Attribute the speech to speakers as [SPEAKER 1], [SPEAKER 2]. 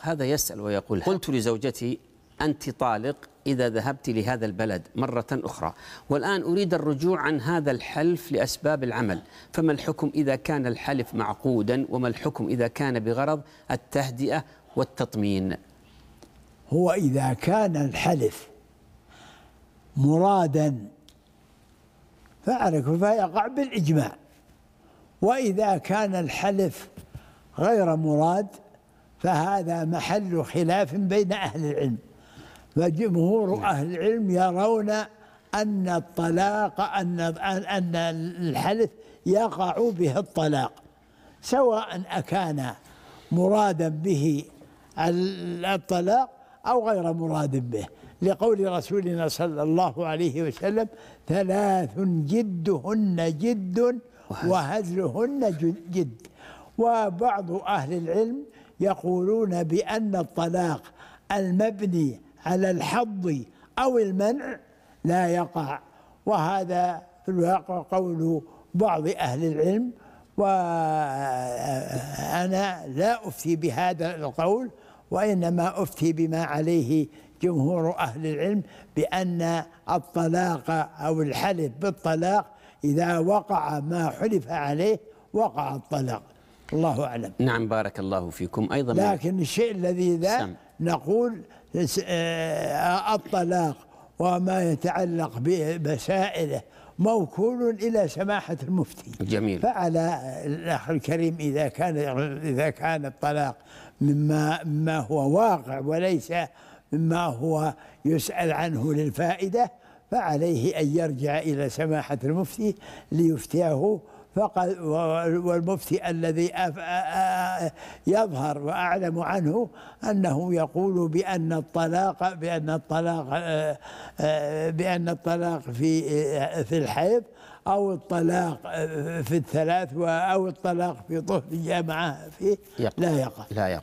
[SPEAKER 1] هذا يسأل ويقول قلت لزوجتي أنت طالق إذا ذهبت لهذا البلد مرة أخرى والآن أريد الرجوع عن هذا الحلف لأسباب العمل فما الحكم إذا كان الحلف معقودا وما الحكم إذا كان بغرض التهدئة
[SPEAKER 2] والتطمين هو إذا كان الحلف مرادا فعلك فيقع بالإجماع وإذا كان الحلف غير مراد فهذا محل خلاف بين أهل العلم فجمهور نعم. أهل العلم يرون أن الطلاق أن أن الحلف يقع به الطلاق سواء أكان مرادا به الطلاق أو غير مراد به لقول رسولنا صلى الله عليه وسلم ثلاث جدهن جد وهزلهن جد وبعض أهل العلم يقولون بأن الطلاق المبني على الحظ أو المنع لا يقع وهذا في الواقع قول بعض أهل العلم وأنا لا أفتي بهذا القول وإنما أفتي بما عليه جمهور أهل العلم بأن الطلاق أو الحلف بالطلاق إذا وقع ما حلف عليه وقع الطلاق الله أعلم
[SPEAKER 1] نعم بارك الله فيكم أيضا لكن
[SPEAKER 2] الشيء الذي ذا نقول آه، الطلاق وما يتعلق بمسائله موكول إلى سماحة المفتي جميل فعلى الأخ الكريم إذا كان إذا كان الطلاق مما مما هو واقع وليس مما هو يسأل عنه للفائدة فعليه أن يرجع إلى سماحة المفتي ليفتيه فقد والمفتي الذي يظهر واعلم عنه انه يقول بان الطلاق بان الطلاق بان الطلاق في في الحيض او الطلاق في الثلاث او الطلاق في طهر جامعه فيه لا يقع
[SPEAKER 1] لا يقع